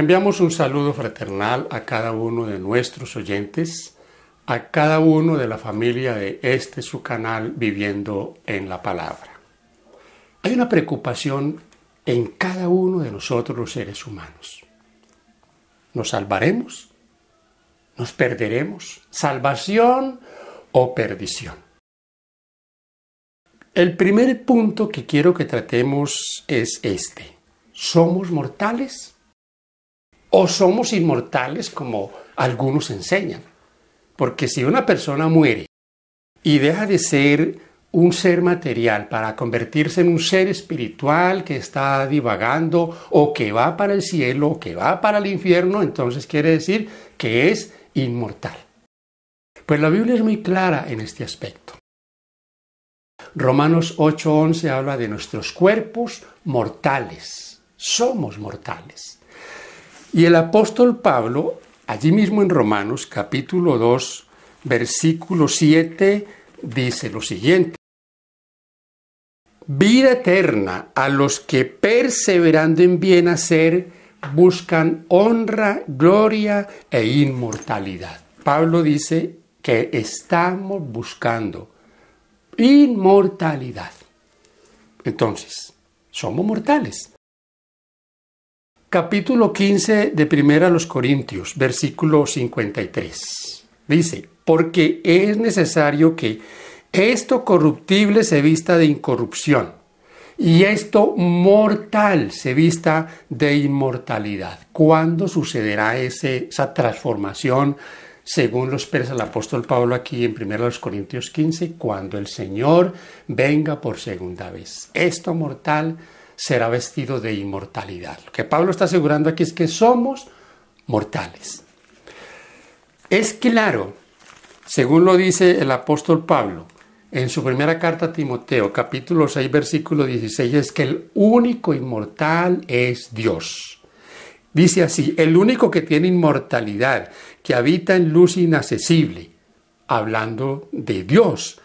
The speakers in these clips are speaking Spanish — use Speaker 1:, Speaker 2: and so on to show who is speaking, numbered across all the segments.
Speaker 1: Enviamos un saludo fraternal a cada uno de nuestros oyentes, a cada uno de la familia de este su canal Viviendo en la Palabra. Hay una preocupación en cada uno de nosotros los seres humanos. ¿Nos salvaremos? ¿Nos perderemos? ¿Salvación o perdición? El primer punto que quiero que tratemos es este. ¿Somos mortales? o somos inmortales como algunos enseñan. Porque si una persona muere y deja de ser un ser material para convertirse en un ser espiritual que está divagando o que va para el cielo o que va para el infierno, entonces quiere decir que es inmortal. Pues la Biblia es muy clara en este aspecto. Romanos 8:11 habla de nuestros cuerpos mortales. Somos mortales. Y el apóstol Pablo, allí mismo en Romanos capítulo 2, versículo 7, dice lo siguiente. Vida eterna a los que perseverando en bien hacer buscan honra, gloria e inmortalidad. Pablo dice que estamos buscando inmortalidad. Entonces, somos mortales capítulo 15 de Primera los Corintios, versículo 53. Dice, porque es necesario que esto corruptible se vista de incorrupción y esto mortal se vista de inmortalidad. ¿Cuándo sucederá esa transformación? Según los expresa el apóstol Pablo aquí en 1 Corintios 15, cuando el Señor venga por segunda vez. Esto mortal será vestido de inmortalidad. Lo que Pablo está asegurando aquí es que somos mortales. Es claro, según lo dice el apóstol Pablo, en su primera carta a Timoteo, capítulo 6, versículo 16, es que el único inmortal es Dios. Dice así, el único que tiene inmortalidad, que habita en luz inaccesible, hablando de Dios,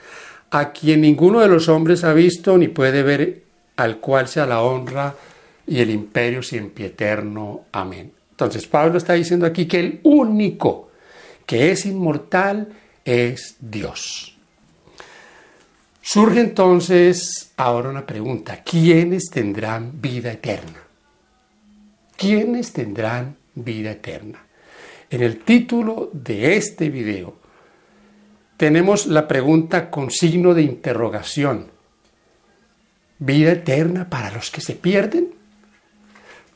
Speaker 1: a quien ninguno de los hombres ha visto ni puede ver al cual sea la honra y el imperio siempre eterno. Amén. Entonces Pablo está diciendo aquí que el único que es inmortal es Dios. Surge entonces ahora una pregunta, ¿quiénes tendrán vida eterna? ¿Quiénes tendrán vida eterna? En el título de este video tenemos la pregunta con signo de interrogación vida eterna para los que se pierden?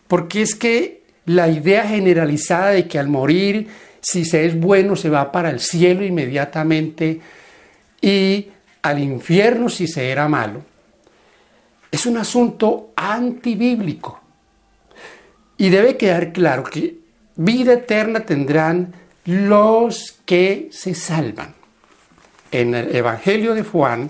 Speaker 1: Porque es que la idea generalizada de que al morir, si se es bueno, se va para el cielo inmediatamente y al infierno si se era malo, es un asunto antibíblico. Y debe quedar claro que vida eterna tendrán los que se salvan. En el Evangelio de Juan,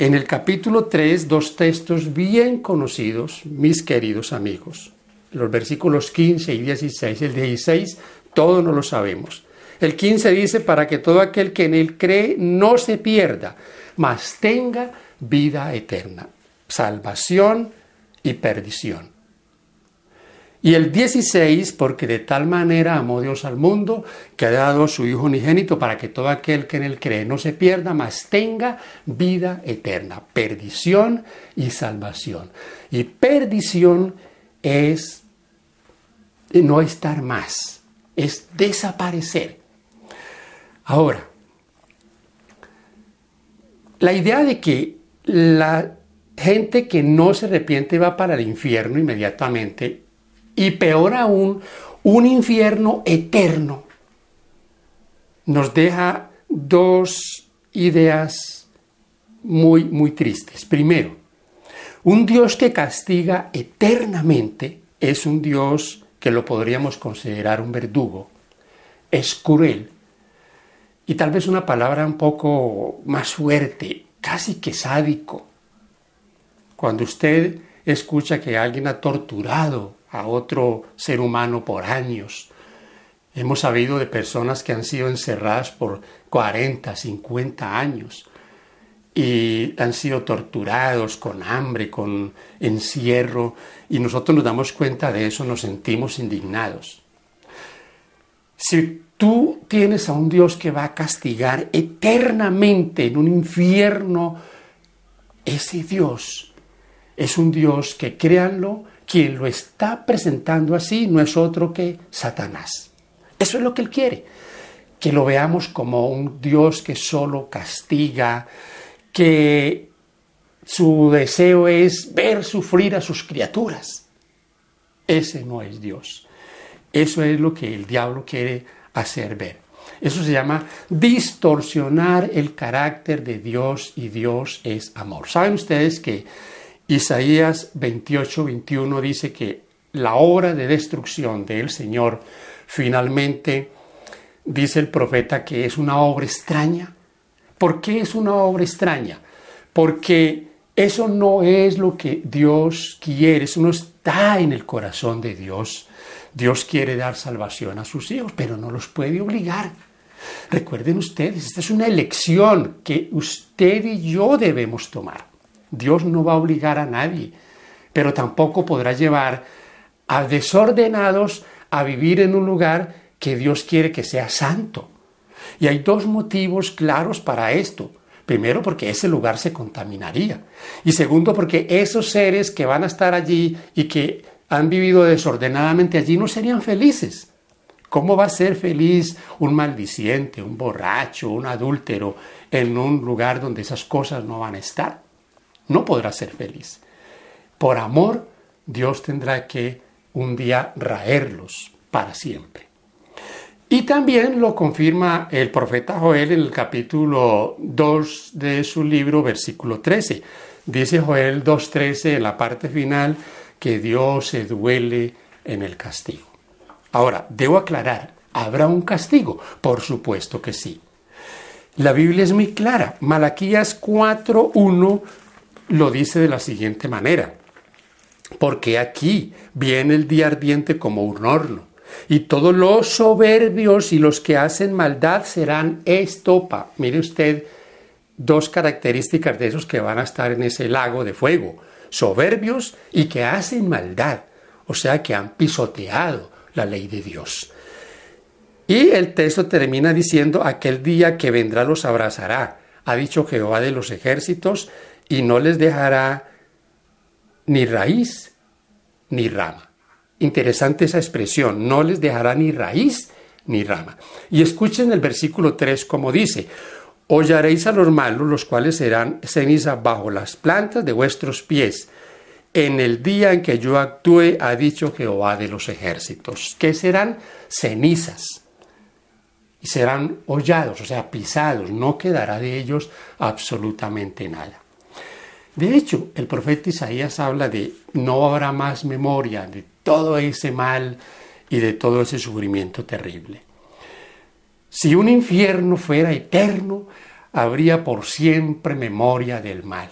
Speaker 1: en el capítulo 3 dos textos bien conocidos, mis queridos amigos. Los versículos 15 y 16. El 16 todos no lo sabemos. El 15 dice, para que todo aquel que en él cree no se pierda, mas tenga vida eterna, salvación y perdición. Y el 16, porque de tal manera amó Dios al mundo, que ha dado su Hijo unigénito para que todo aquel que en él cree no se pierda, mas tenga vida eterna, perdición y salvación. Y perdición es no estar más, es desaparecer. Ahora, la idea de que la gente que no se arrepiente va para el infierno inmediatamente y peor aún, un infierno eterno. Nos deja dos ideas muy, muy tristes. Primero, un Dios que castiga eternamente es un Dios que lo podríamos considerar un verdugo. Es cruel. Y tal vez una palabra un poco más fuerte, casi que sádico. Cuando usted escucha que alguien ha torturado a otro ser humano por años. Hemos sabido de personas que han sido encerradas por 40, 50 años y han sido torturados con hambre, con encierro, y nosotros nos damos cuenta de eso, nos sentimos indignados. Si tú tienes a un Dios que va a castigar eternamente en un infierno, ese Dios es un Dios que, créanlo, quien lo está presentando así no es otro que Satanás. Eso es lo que él quiere, que lo veamos como un Dios que solo castiga, que su deseo es ver sufrir a sus criaturas. Ese no es Dios. Eso es lo que el diablo quiere hacer ver. Eso se llama distorsionar el carácter de Dios y Dios es amor. ¿Saben ustedes que Isaías 28, 21 dice que la obra de destrucción del Señor finalmente dice el profeta que es una obra extraña. ¿Por qué es una obra extraña? Porque eso no es lo que Dios quiere, eso no está en el corazón de Dios. Dios quiere dar salvación a sus hijos, pero no los puede obligar. Recuerden ustedes, esta es una elección que usted y yo debemos tomar. Dios no va a obligar a nadie, pero tampoco podrá llevar a desordenados a vivir en un lugar que Dios quiere que sea santo. Y hay dos motivos claros para esto. Primero, porque ese lugar se contaminaría. Y segundo, porque esos seres que van a estar allí y que han vivido desordenadamente allí no serían felices. ¿Cómo va a ser feliz un maldiciente, un borracho, un adúltero en un lugar donde esas cosas no van a estar? no podrá ser feliz. Por amor, Dios tendrá que un día raerlos para siempre. Y también lo confirma el profeta Joel en el capítulo 2 de su libro, versículo 13. Dice Joel 2.13 en la parte final que Dios se duele en el castigo. Ahora, debo aclarar, ¿habrá un castigo? Por supuesto que sí. La Biblia es muy clara. Malaquías 4.1 lo dice de la siguiente manera, porque aquí viene el día ardiente como un horno, y todos los soberbios y los que hacen maldad serán estopa. Mire usted dos características de esos que van a estar en ese lago de fuego, soberbios y que hacen maldad, o sea que han pisoteado la ley de Dios. Y el texto termina diciendo, aquel día que vendrá los abrazará, ha dicho Jehová de los ejércitos, y no les dejará ni raíz ni rama. Interesante esa expresión, no les dejará ni raíz ni rama. Y escuchen el versículo 3 como dice, Hollaréis a los malos, los cuales serán cenizas bajo las plantas de vuestros pies. En el día en que yo actúe, ha dicho Jehová de los ejércitos, que serán cenizas y serán hollados, o sea, pisados, no quedará de ellos absolutamente nada. De hecho, el profeta Isaías habla de no habrá más memoria de todo ese mal y de todo ese sufrimiento terrible. Si un infierno fuera eterno, habría por siempre memoria del mal.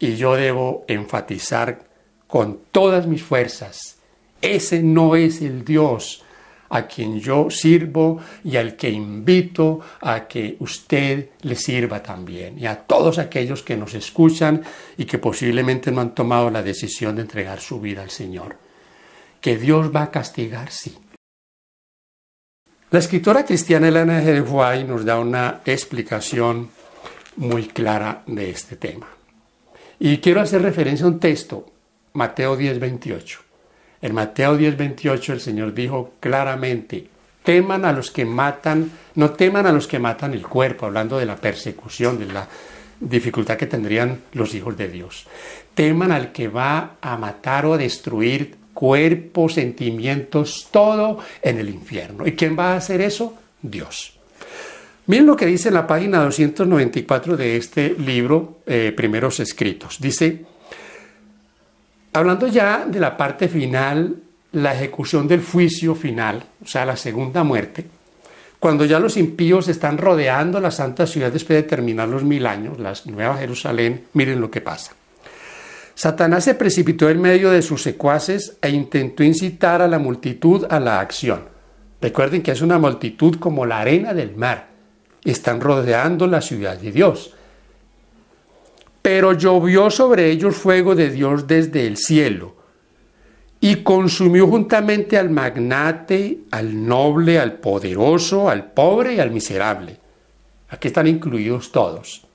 Speaker 1: Y yo debo enfatizar con todas mis fuerzas, ese no es el Dios a quien yo sirvo y al que invito a que usted le sirva también. Y a todos aquellos que nos escuchan y que posiblemente no han tomado la decisión de entregar su vida al Señor. Que Dios va a castigar, sí. La escritora cristiana Elena de huay nos da una explicación muy clara de este tema. Y quiero hacer referencia a un texto, Mateo 10, 28. En Mateo 28, el Señor dijo claramente, teman a los que matan, no teman a los que matan el cuerpo, hablando de la persecución, de la dificultad que tendrían los hijos de Dios. Teman al que va a matar o a destruir cuerpos, sentimientos, todo en el infierno. ¿Y quién va a hacer eso? Dios. Miren lo que dice en la página 294 de este libro, eh, Primeros Escritos. Dice, Hablando ya de la parte final, la ejecución del juicio final, o sea, la segunda muerte, cuando ya los impíos están rodeando la santa ciudad después de terminar los mil años, la Nueva Jerusalén, miren lo que pasa. Satanás se precipitó en medio de sus secuaces e intentó incitar a la multitud a la acción. Recuerden que es una multitud como la arena del mar. Están rodeando la ciudad de Dios pero llovió sobre ellos fuego de Dios desde el cielo, y consumió juntamente al magnate, al noble, al poderoso, al pobre y al miserable. Aquí están incluidos todos.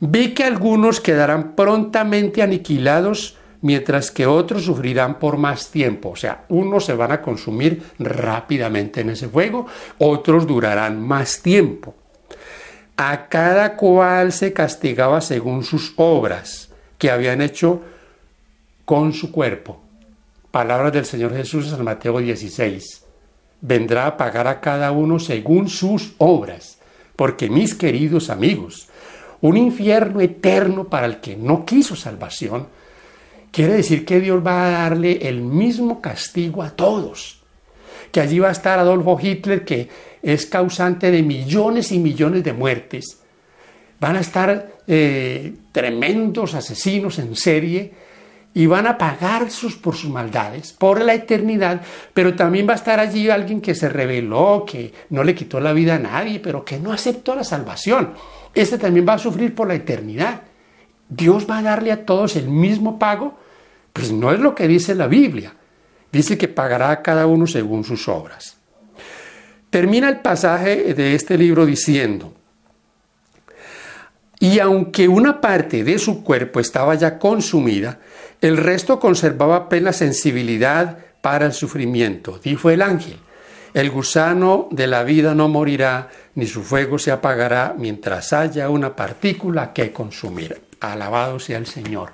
Speaker 1: Vi que algunos quedarán prontamente aniquilados, mientras que otros sufrirán por más tiempo. O sea, unos se van a consumir rápidamente en ese fuego, otros durarán más tiempo a cada cual se castigaba según sus obras que habían hecho con su cuerpo. Palabras del Señor Jesús en Mateo 16. Vendrá a pagar a cada uno según sus obras, porque mis queridos amigos, un infierno eterno para el que no quiso salvación, quiere decir que Dios va a darle el mismo castigo a todos. Que allí va a estar Adolfo Hitler que es causante de millones y millones de muertes. Van a estar eh, tremendos asesinos en serie y van a pagar sus, por sus maldades, por la eternidad, pero también va a estar allí alguien que se rebeló, que no le quitó la vida a nadie, pero que no aceptó la salvación. Este también va a sufrir por la eternidad. Dios va a darle a todos el mismo pago, pues no es lo que dice la Biblia. Dice que pagará a cada uno según sus obras. Termina el pasaje de este libro diciendo, y aunque una parte de su cuerpo estaba ya consumida, el resto conservaba apenas sensibilidad para el sufrimiento, dijo el ángel. El gusano de la vida no morirá, ni su fuego se apagará mientras haya una partícula que consumir. Alabado sea el Señor.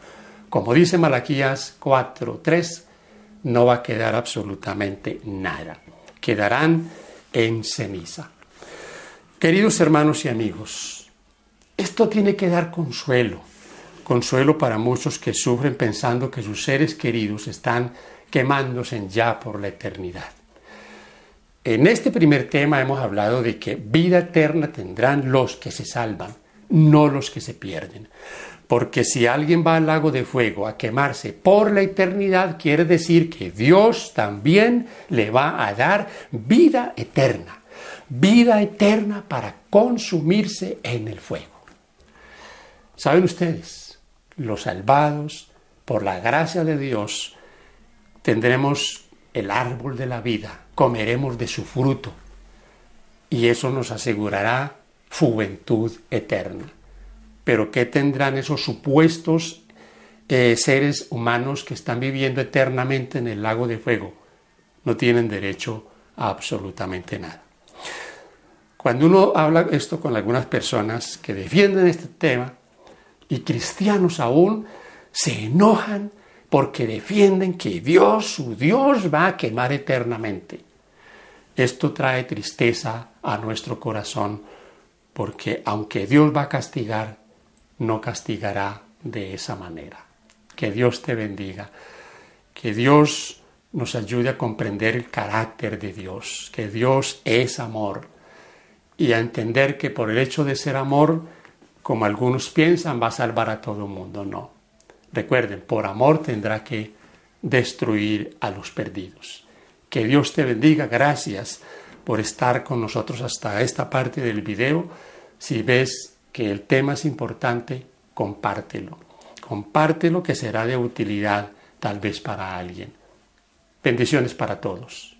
Speaker 1: Como dice Malaquías 4:3, no va a quedar absolutamente nada. Quedarán en ceniza. Queridos hermanos y amigos, esto tiene que dar consuelo, consuelo para muchos que sufren pensando que sus seres queridos están quemándose ya por la eternidad. En este primer tema hemos hablado de que vida eterna tendrán los que se salvan, no los que se pierden. Porque si alguien va al lago de fuego a quemarse por la eternidad, quiere decir que Dios también le va a dar vida eterna, vida eterna para consumirse en el fuego. ¿Saben ustedes? Los salvados, por la gracia de Dios, tendremos el árbol de la vida, comeremos de su fruto, y eso nos asegurará juventud eterna. Pero ¿qué tendrán esos supuestos eh, seres humanos que están viviendo eternamente en el lago de fuego? No tienen derecho a absolutamente nada. Cuando uno habla esto con algunas personas que defienden este tema, y cristianos aún, se enojan porque defienden que Dios, su Dios, va a quemar eternamente. Esto trae tristeza a nuestro corazón porque aunque Dios va a castigar, no castigará de esa manera. Que Dios te bendiga, que Dios nos ayude a comprender el carácter de Dios, que Dios es amor y a entender que por el hecho de ser amor, como algunos piensan, va a salvar a todo el mundo. No. Recuerden, por amor tendrá que destruir a los perdidos. Que Dios te bendiga. Gracias por estar con nosotros hasta esta parte del video. Si ves que el tema es importante, compártelo. Compártelo que será de utilidad tal vez para alguien. Bendiciones para todos.